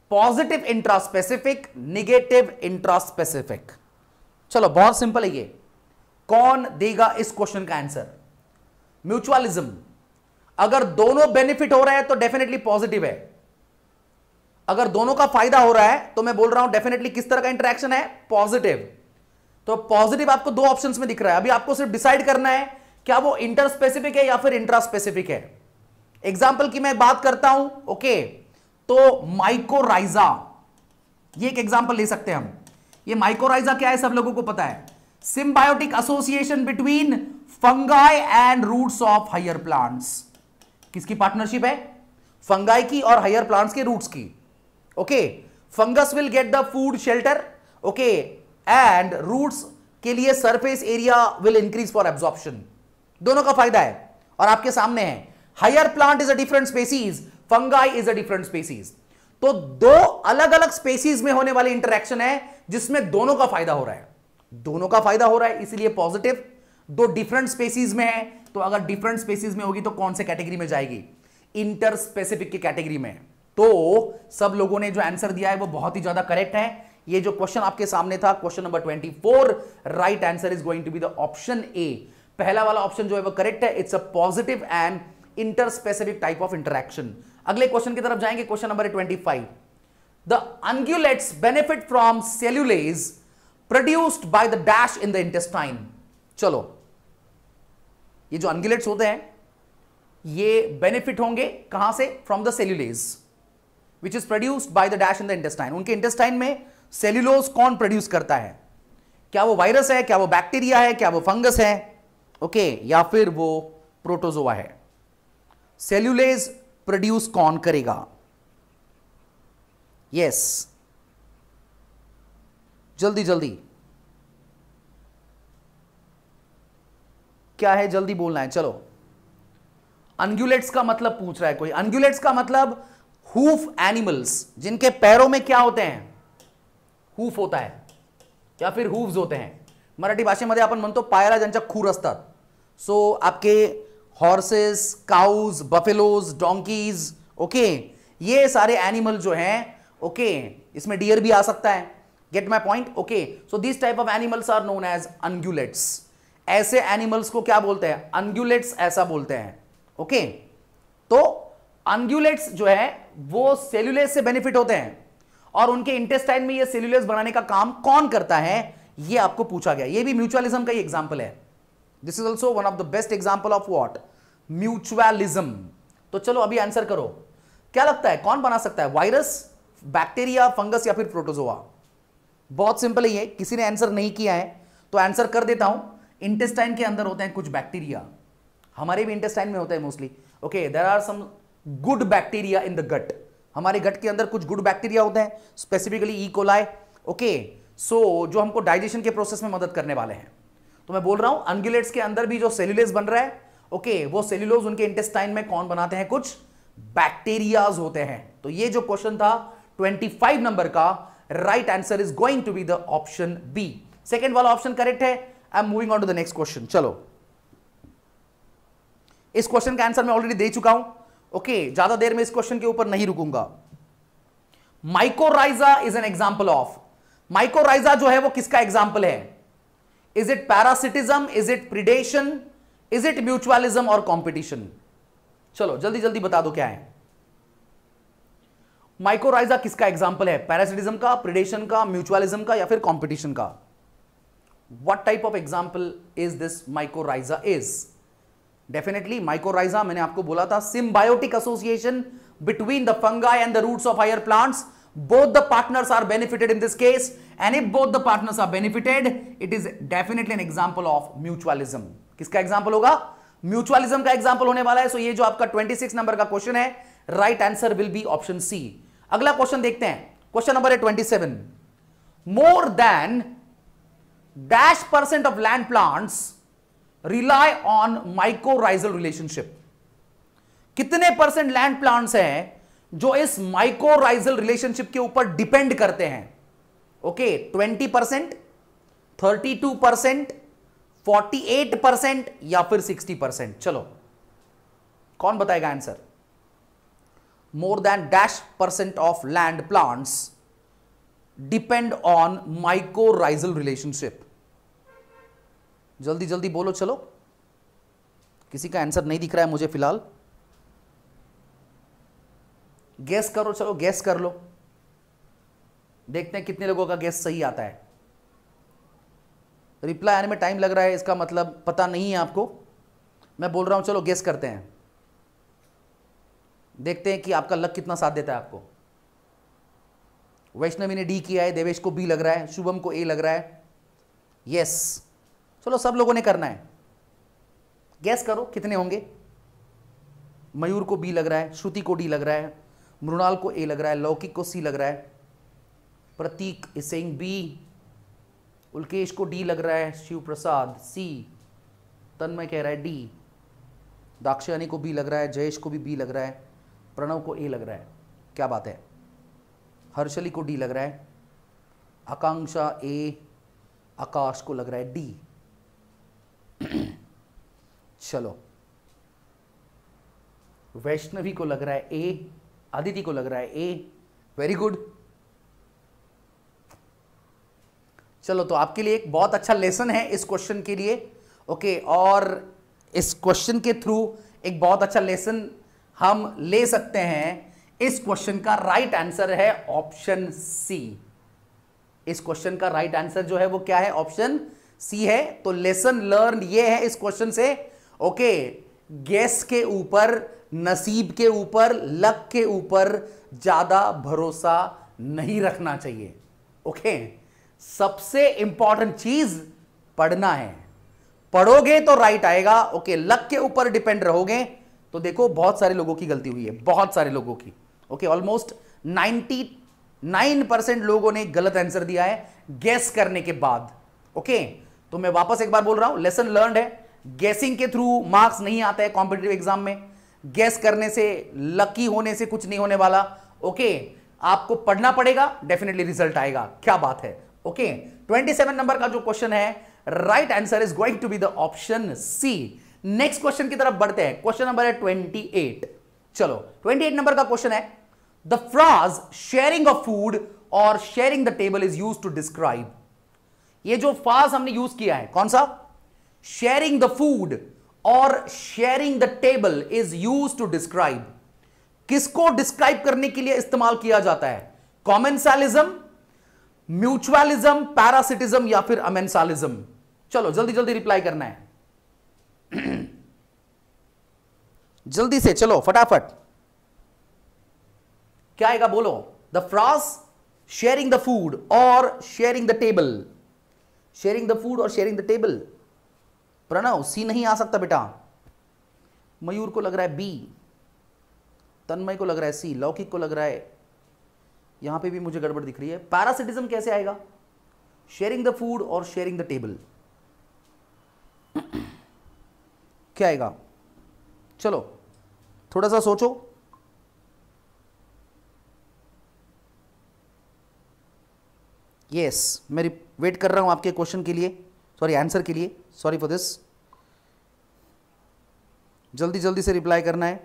positive intraspecific negative intraspecific चलो बहुत सिंपल है ये कौन देगा इस क्वेश्चन का आंसर म्यूचुअलिज्म अगर दोनों बेनिफिट हो रहे हैं तो डेफिनेटली पॉजिटिव है अगर दोनों का फायदा हो रहा है तो मैं बोल रहा हूं डेफिनेटली किस तरह का इंटरेक्शन है पॉजिटिव तो पॉजिटिव आपको दो ऑप्शंस में दिख रहा है अभी आपको सिर्फ डिसाइड करना है क्या वो इंटर स्पेसिफिक है या फिर इंट्रा स्पेसिफिक है एग्जाम्पल की मैं बात करता हूं ओके तो माइकोराइजा ये एक एग्जाम्पल ले सकते हैं हम ये माइकोराइजा क्या है सब लोगों को पता है symbiotic association between fungi and roots of higher plants किसकी पार्टनरशिप है फंगाई की और हायर प्लांट्स के रूट्स की okay fungus will get the food shelter okay and roots के लिए surface area will increase for absorption दोनों का फायदा है और आपके सामने है higher plant is a different species fungi is a different species तो दो अलग अलग स्पेसीज में होने वाली इंटरेक्शन है जिसमें दोनों का फायदा हो रहा है दोनों का फायदा हो रहा है इसीलिए पॉजिटिव दो डिफरेंट स्पेसीज में है तो अगर डिफरेंट स्पेसीज में होगी तो कौन से कैटेगरी में जाएगी इंटर स्पेसिफिक की कैटेगरी में तो सब लोगों ने जो आंसर दिया है वो बहुत ही ज्यादा करेक्ट है ये जो क्वेश्चन आपके सामने था question number 24 right answer is going to be the option A पहला वाला ऑप्शन जो है वो करेक्ट है it's a positive and inter specific type of interaction अगले क्वेश्चन की तरफ जाएंगे question number twenty five the ungulates benefit from cellulase produced by the dash in the intestine चलो ये जो अंग्यूलेट्स होते हैं ये बेनिफिट होंगे कहां से from the cellulase which is produced by the dash in the intestine उनके इंटेस्टाइन में सेल्यूलोज कौन प्रोड्यूस करता है क्या वो वायरस है क्या वो बैक्टीरिया है क्या वो फंगस है ओके या फिर वो प्रोटोजोआ है सेल्यूलेज प्रोड्यूस कौन करेगा यस जल्दी जल्दी क्या है जल्दी बोलना है चलो अनग्यूलेट्स का मतलब पूछ रहा है कोई अनग्यूलेट्स का मतलब हूफ एनिमल्स जिनके पैरों में क्या होते हैं हूफ होता है या फिर हूफ्स होते हैं मराठी अपन मन तो पायला ज्यांच्या खूर आता सो आपके horses cows buffaloes donkeys okay ये सारे एनिमल जो हैं ओके okay, इसमें डियर भी आ सकता है get my point okay so this type of animals are known as ungulates ऐसे एनिमल्स को क्या बोलते हैं अनग्यूलेट्स ऐसा बोलते हैं ओके okay? तो अनग्यूलेट्स जो है वो सेल्यूलेस से बेनिफिट होते हैं और उनके इंटेस्टाइन में ये सेल्यूलेस बनाने का काम कौन करता है ये आपको पूछा गया ये भी म्यूचुअलिज्म का ही एग्जाम्पल है this is also one of the best example of what mutualism तो चलो अभी आंसर करो क्या लगता है कौन बना सकता है वायरस बैक्टीरिया फंगस या फिर प्रोटोजोआ बहुत सिंपल ही है किसी ने आंसर नहीं किया है तो आंसर कर देता हूं इंटेस्टाइन के अंदर होते हैं कुछ बैक्टीरिया हमारे भी इंटेस्टाइन में होता है mostly okay there are some good bacteria in the gut हमारे गट के अंदर कुछ गुड बैक्टीरिया होते हैं specifically E coli okay so so, जो हमको डाइजेशन के प्रोसेस में मदद करने वाले हैं तो मैं बोल रहा हूं अनगिलेट्स के अंदर भी जो सेल्युलेस बन रहा है ओके okay, वो सेल्युलोज उनके इंटेस्टाइन में कौन बनाते हैं कुछ बैक्टीरियाज होते हैं तो ये जो क्वेश्चन था 25 नंबर का right answer is going to be the option B second वाला ऑप्शन करेक्ट है I am moving on to the next question चलो इस क्वेश्चन का आंसर मैं ऑलरेडी दे चुका हूं ओके okay, ज्यादा देर में इस क्वेश्चन के ऊपर नहीं रुकूंगा mycorrhiza is an example of mycorrhiza जो है वो किसका एग्जाम्पल है is it parasitism is it predation is it mutualism और कॉम्पिटिशन चलो जल्दी जल्दी बता दो क्या है माइकोराइजा किसका एग्जाम्पल है पैरासिटिज्म का प्रिडेशन का म्यूचुअलिज्म का या फिर कॉम्पिटिशन का what type of example is this mycorrhiza is definitely mycorrhiza मैंने आपको बोला था symbiotic association between the fungi and the roots of higher plants both the partners are benefited in this case and if both the partners are benefited it is definitely an example of mutualism किसका example होगा mutualism का example होने वाला है सो so ये जो आपका 26 number का क्वेश्चन है right answer will be option C अगला क्वेश्चन देखते हैं क्वेश्चन नंबर है 27 more than dash percent of land plants rely on mycorrhizal relationship कितने परसेंट लैंड प्लांट्स हैं जो इस माइक्रोराइजल रिलेशनशिप के ऊपर डिपेंड करते हैं okay twenty percent thirty two percent forty eight percent या फिर सिक्सटी परसेंट चलो कौन बताएगा answer more than dash percent of land plants depend on mycorrhizal relationship जल्दी जल्दी बोलो चलो किसी का आंसर नहीं दिख रहा है मुझे फिलहाल गैस करो चलो गैस कर लो देखते हैं कितने लोगों का गैस सही आता है रिप्लाई आने में टाइम लग रहा है इसका मतलब पता नहीं है आपको मैं बोल रहा हूँ चलो गैस करते हैं देखते हैं कि आपका लक कितना साथ देता है आपको वैष्णवी ने डी किया है देवेश को बी लग रहा है शुभम को ए लग रहा है यस चलो सब लोगों ने करना है गैस करो कितने होंगे मयूर को बी लग रहा है श्रुति को डी लग रहा है मृणाल को ए लग रहा है लौकिक को सी लग रहा है Prateek is saying B Ulkesh को डी लग रहा है शिव प्रसाद सी तन्मय कह रहा है डी दाक्षायणी को बी लग रहा है जयेश को भी बी लग रहा है प्रणव को ए लग रहा है क्या बात है हर्षली को डी लग रहा है आकांक्षा ए आकाश को लग रहा है डी चलो वैष्णवी को लग रहा है ए आदिति को लग रहा है ए वेरी गुड चलो तो आपके लिए एक बहुत अच्छा लेसन है इस क्वेश्चन के लिए ओके और इस क्वेश्चन के थ्रू एक बहुत अच्छा लेसन हम ले सकते हैं इस क्वेश्चन का राइट आंसर है ऑप्शन सी इस क्वेश्चन का राइट आंसर जो है वो क्या है ऑप्शन सी है तो लेसन लर्न ये है इस क्वेश्चन से ओके okay, गैस के ऊपर नसीब के ऊपर लक के ऊपर ज़्यादा भरोसा नहीं रखना चाहिए ओके सबसे इंपॉर्टेंट चीज़ पढ़ना है पढ़ोगे तो राइट आएगा ओके लक के ऊपर डिपेंड रहोगे तो देखो बहुत सारे लोगों की गलती हुई है बहुत सारे लोगों की okay almost ninety nine percent लोगों ने गलत आंसर दिया है गैस करने के बाद ओके तो मैं वापस एक बार बोल रहा हूं लेसन लर्न है गैसिंग के थ्रू मार्क्स नहीं आता है कॉम्पिटेटिव एग्जाम में गैस करने से लकी होने से कुछ नहीं होने वाला ओके आपको पढ़ना पड़ेगा डेफिनेटली रिजल्ट आएगा क्या बात है ओके ट्वेंटी सेवन नंबर का जो क्वेश्चन है right answer is going to be the option C next question की तरफ बढ़ते हैं क्वेश्चन नंबर है ट्वेंटी एट चलो ट्वेंटी एट नंबर का क्वेश्चन है the phrase sharing of food और sharing the table is use to describe ये जो फ्राज हमने यूज किया है कौन सा शेयरिंग द फूड और sharing the table is use to describe किसको डिस्क्राइब करने के लिए इस्तेमाल किया जाता है कॉमेंसालिज्म म्यूचुअलिज्म पैरासिटिज्म या फिर अमेंसालिज्म चलो जल्दी जल्दी रिप्लाई करना है जल्दी से चलो फटाफट क्या आएगा बोलो the phrase sharing the food और sharing the table sharing the food और sharing the table Pranav C नहीं आ सकता बेटा मयूर को लग रहा है बी तन्मय को लग रहा है सी लौकिक को लग रहा है यहां पे भी मुझे गड़बड़ दिख रही है पैरासिटिज्म कैसे आएगा शेयरिंग द फूड और शेयरिंग द टेबल क्या आएगा चलो थोड़ा सा सोचो यस yes, मैं वेट कर रहा हूं आपके क्वेश्चन के लिए सॉरी आंसर के लिए सॉरी फॉर दिस जल्दी जल्दी से रिप्लाई करना है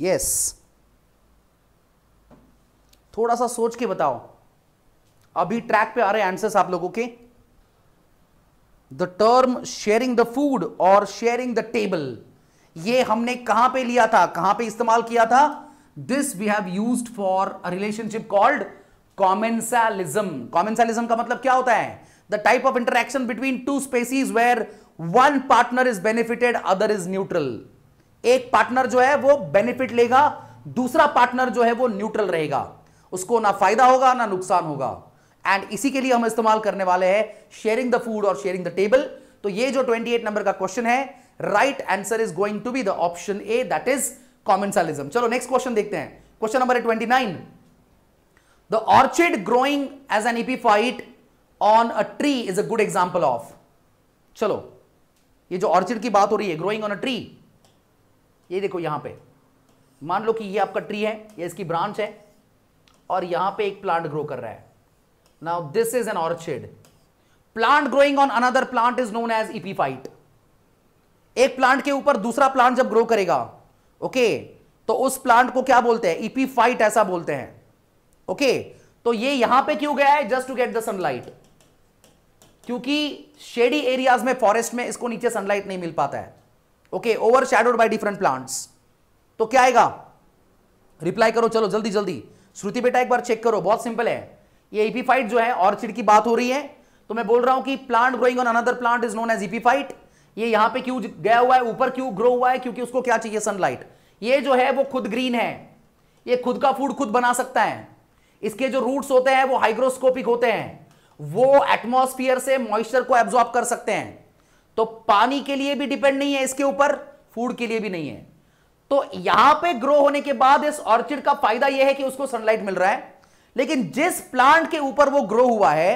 yes थोड़ा सा सोच के बताओ अभी ट्रैक पे आ रहे आंसर्स आप लोगों के the term sharing the food और शेयरिंग द टेबल ये हमने कहां पे लिया था कहां पे इस्तेमाल किया था this we have use for a relationship called commensalism commensalism का मतलब क्या होता है the type of interaction between two species where one partner is benefited other is neutral एक पार्टनर जो है वो बेनिफिट लेगा दूसरा पार्टनर जो है वो न्यूट्रल रहेगा उसको ना फायदा होगा ना नुकसान होगा एंड इसी के लिए हम इस्तेमाल करने वाले हैं शेयरिंग द फूड और शेयरिंग द टेबल तो ये जो 28 नंबर का क्वेश्चन है right answer is going to be the option A that is commensalism चलो नेक्स्ट क्वेश्चन देखते हैं question number twenty nine the orchid growing as an epiphyte on a tree is a good example of चलो ये जो orchid की बात हो रही है ग्रोइंग ऑन अ ट्री ये देखो यहां पे मान लो कि ये आपका ट्री है ये इसकी ब्रांच है और यहां पे एक प्लांट ग्रो कर रहा है now this is an orchid plant growing on another plant is known as epiphyte एक प्लांट के ऊपर दूसरा प्लांट जब ग्रो करेगा ओके okay, तो उस प्लांट को क्या बोलते हैं इपीफाइट ऐसा बोलते हैं ओके okay, तो ये यहां पे क्यों गया है just to get the sunlight क्योंकि शेडी एरियाज में फॉरेस्ट में इसको नीचे सनलाइट नहीं मिल पाता है okay over shadowed by different plants तो क्या आएगा रिप्लाई करो चलो जल्दी जल्दी श्रुति बेटा एक बार चेक करो बहुत सिंपल है ये एपीफाइट e जो है ऑर्चिड की बात हो रही है तो मैं बोल रहा हूं कि plant growing on another plant is known as epiphyte ये यहां पे क्यों गया हुआ है ऊपर क्यों ग्रो हुआ है क्योंकि उसको क्या चाहिए सनलाइट ये जो है वो खुद ग्रीन है ये खुद का फूड खुद बना सकता है इसके जो रूट्स होते हैं वो हाइग्रोस्कोपिक होते हैं वो एटमोस्फियर से मॉइस्चर को एब्जॉर्ब कर सकते हैं तो पानी के लिए भी डिपेंड नहीं है इसके ऊपर फूड के लिए भी नहीं है तो यहां पे ग्रो होने के बाद इस ऑर्चिड का फायदा यह है कि उसको सनलाइट मिल रहा है लेकिन जिस प्लांट के ऊपर वो ग्रो हुआ है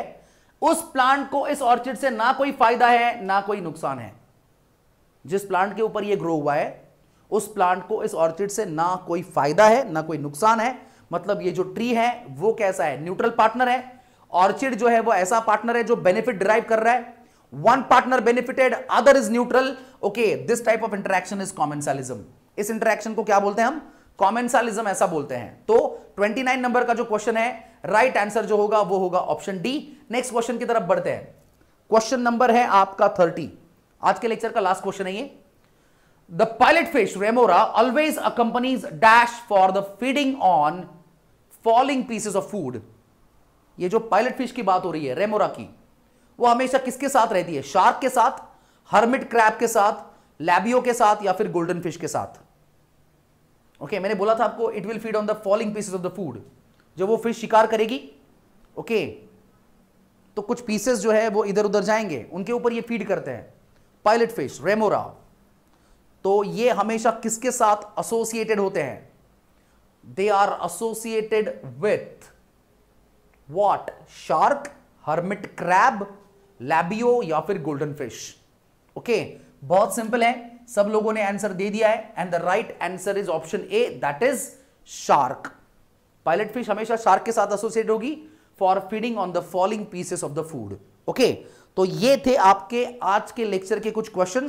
उस प्लांट को इस ऑर्चिड से ना कोई फायदा है ना कोई नुकसान है जिस प्लांट के ऊपर ये ग्रो हुआ है उस प्लांट को इस ऑर्चिड से ना कोई फायदा है ना कोई नुकसान है मतलब ये जो ट्री है वो कैसा है न्यूट्रल पार्टनर है ऑर्चिड जो है वो ऐसा पार्टनर है जो बेनिफिट डिराइव कर रहा है one partner benefited other is neutral okay this type of interaction is commensalism इस इंटरेक्शन को क्या बोलते हैं हम कॉमेंसालिज्म ऐसा बोलते हैं तो 29 नंबर का जो क्वेश्चन है राइट right आंसर जो होगा वो होगा ऑप्शन डी नेक्स्ट क्वेश्चन की तरफ बढ़ते हैं क्वेश्चन नंबर है आपका 30 आज के लेक्चर का लास्ट क्वेश्चन है ये the pilot fish remora always a accompanies dash for the feeding on falling pieces of food ये जो पायलट फिश की बात हो रही है रेमोरा की वो हमेशा किसके साथ रहती है शार्क के साथ हर्मिट क्रैप के साथ लैबियो के साथ या फिर गोल्डन फिश के साथ ओके okay, मैंने बोला था आपको it will feed on the falling pieces of the food जब वो फिश शिकार करेगी ओके okay, तो कुछ पीसेस जो है वो इधर उधर जाएंगे उनके ऊपर ये फीड करते हैं पायलट फिश रेमोरा तो ये हमेशा किसके साथ एसोसिएटेड होते हैं they are associated with what shark hermit crab labeo या फिर गोल्डन फिश ओके बहुत सिंपल है सब लोगों ने आंसर दे दिया है and the right answer is option A that is shark pilot fish हमेशा शार्क के साथ एसोसिएट होगी for feeding on the falling pieces of the food okay तो ये थे आपके आज के लेक्चर के कुछ question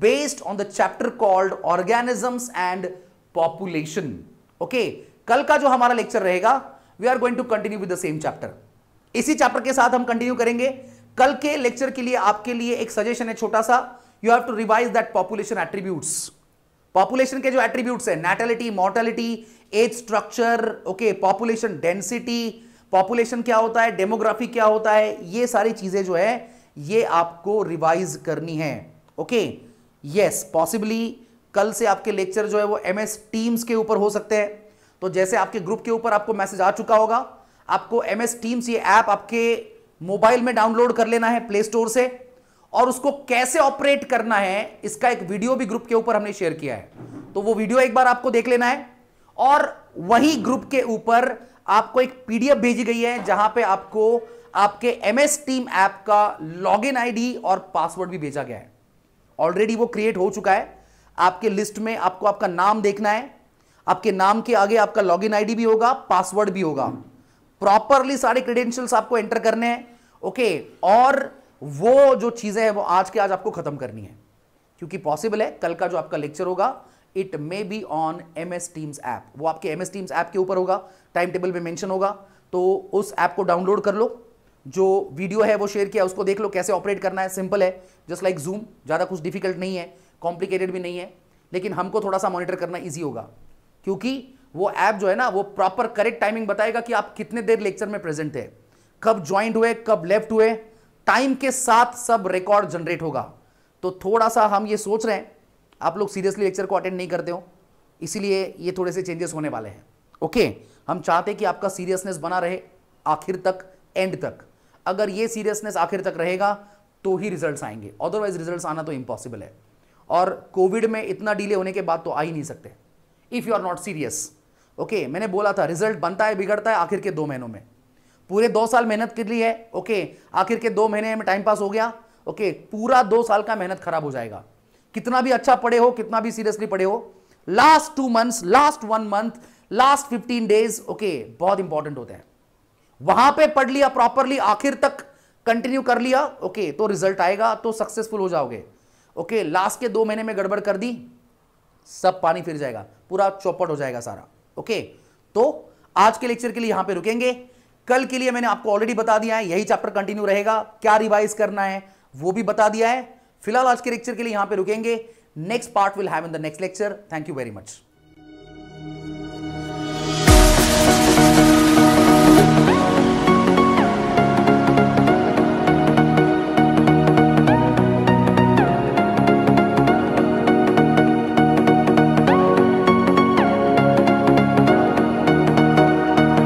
based on the chapter called organisms and population okay कल का जो हमारा लेक्चर रहेगा we are going to continue with the same chapter इसी चैप्टर के साथ हम कंटिन्यू करेंगे कल के लेक्चर के लिए आपके लिए एक सजेशन है छोटा सा you have to revise that population attributes population के जो एट्रीब्यूट्स हैं natality mortality age structure okay population density population क्या होता है डेमोग्राफी क्या होता है ये सारी चीजें जो है ये आपको रिवाइज करनी है ओके यस पॉसिबली कल से आपके लेक्चर जो है वो एमएस टीम्स के ऊपर हो सकते हैं तो जैसे आपके ग्रुप के ऊपर आपको मैसेज आ चुका होगा आपको एमएस टीम्स ये ऐप आपके मोबाइल में डाउनलोड कर लेना है प्ले स्टोर से और उसको कैसे ऑपरेट करना है इसका एक वीडियो भी ग्रुप के ऊपर हमने शेयर किया है तो वो वीडियो एक बार आपको देख लेना है और वही ग्रुप के ऊपर आपको एक पीडीएफ भेजी गई है जहां पे आपको आपके एमएस टीम ऐप का लॉगिन आईडी और पासवर्ड भी भेजा गया है ऑलरेडी वो क्रिएट हो चुका है आपके लिस्ट में आपको आपका नाम देखना है आपके नाम के आगे आपका लॉग आईडी भी होगा पासवर्ड भी होगा प्रॉपरली सारे क्रेडेंशियल्स आपको एंटर करने हैं ओके और वो जो चीज़ें हैं वो आज के आज आपको ख़त्म करनी है क्योंकि पॉसिबल है कल का जो आपका लेक्चर होगा it may be on M S Teams app वो आपके एम एस टीम्स ऐप के ऊपर होगा टाइम टेबल में मेंशन होगा तो उस ऐप को डाउनलोड कर लो जो वीडियो है वो शेयर किया उसको देख लो कैसे ऑपरेट करना है सिंपल है जस्ट लाइक जूम ज़्यादा कुछ डिफिकल्ट नहीं है कॉम्प्लिकेटेड भी नहीं है लेकिन हमको थोड़ा सा मॉनिटर करना ईजी होगा क्योंकि वो ऐप जो है ना वो प्रॉपर करेक्ट टाइमिंग बताएगा कि आप कितने देर लेक्चर में प्रेजेंट थे कब ज्वाइंट हुए कब लेफ्ट हुए टाइम के साथ सब रिकॉर्ड जनरेट होगा तो थोड़ा सा हम ये सोच रहे हैं आप लोग सीरियसली लेक्चर को अटेंड नहीं करते हो इसीलिए ये थोड़े से चेंजेस होने वाले हैं ओके हम चाहते हैं कि आपका सीरियसनेस बना रहे आखिर तक एंड तक अगर ये सीरियसनेस आखिर तक रहेगा तो ही रिजल्ट्स आएंगे अदरवाइज रिजल्ट्स आना तो इम्पॉसिबल है और कोविड में इतना डिले होने के बाद तो आ ही नहीं सकते if you are not serious okay मैंने बोला था रिजल्ट बनता है बिगड़ता है आखिर के दो महीनों में पूरे दो साल मेहनत कर ली है ओके आखिर के दो महीने में टाइम पास हो गया ओके पूरा दो साल का मेहनत खराब हो जाएगा कितना भी अच्छा पढ़े हो कितना भी सीरियसली पढ़े हो last two months last one month last fifteen days okay बहुत इंपॉर्टेंट होते हैं वहां पे पढ़ लिया प्रॉपरली आखिर तक कंटिन्यू कर लिया ओके okay, तो रिजल्ट आएगा तो सक्सेसफुल हो जाओगे ओके okay, लास्ट के दो महीने में गड़बड़ कर दी सब पानी फिर जाएगा पूरा चौपट हो जाएगा सारा ओके okay, तो आज के लेक्चर के लिए यहां पे रुकेंगे कल के लिए मैंने आपको ऑलरेडी बता दिया है यही चैप्टर कंटिन्यू रहेगा क्या रिवाइज करना है वो भी बता दिया है फिलहाल आज के लेक्चर के लिए यहां पे रुकेंगे next part will have in the next lecture thank you very much